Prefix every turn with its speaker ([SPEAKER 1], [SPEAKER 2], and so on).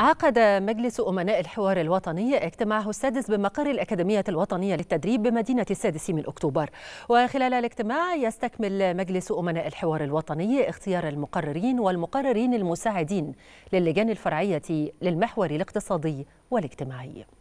[SPEAKER 1] عقد مجلس أمناء الحوار الوطني اجتماعه السادس بمقر الأكاديمية الوطنية للتدريب بمدينة السادس من أكتوبر وخلال الاجتماع يستكمل مجلس أمناء الحوار الوطني اختيار المقررين والمقررين المساعدين للجان الفرعية للمحور الاقتصادي والاجتماعي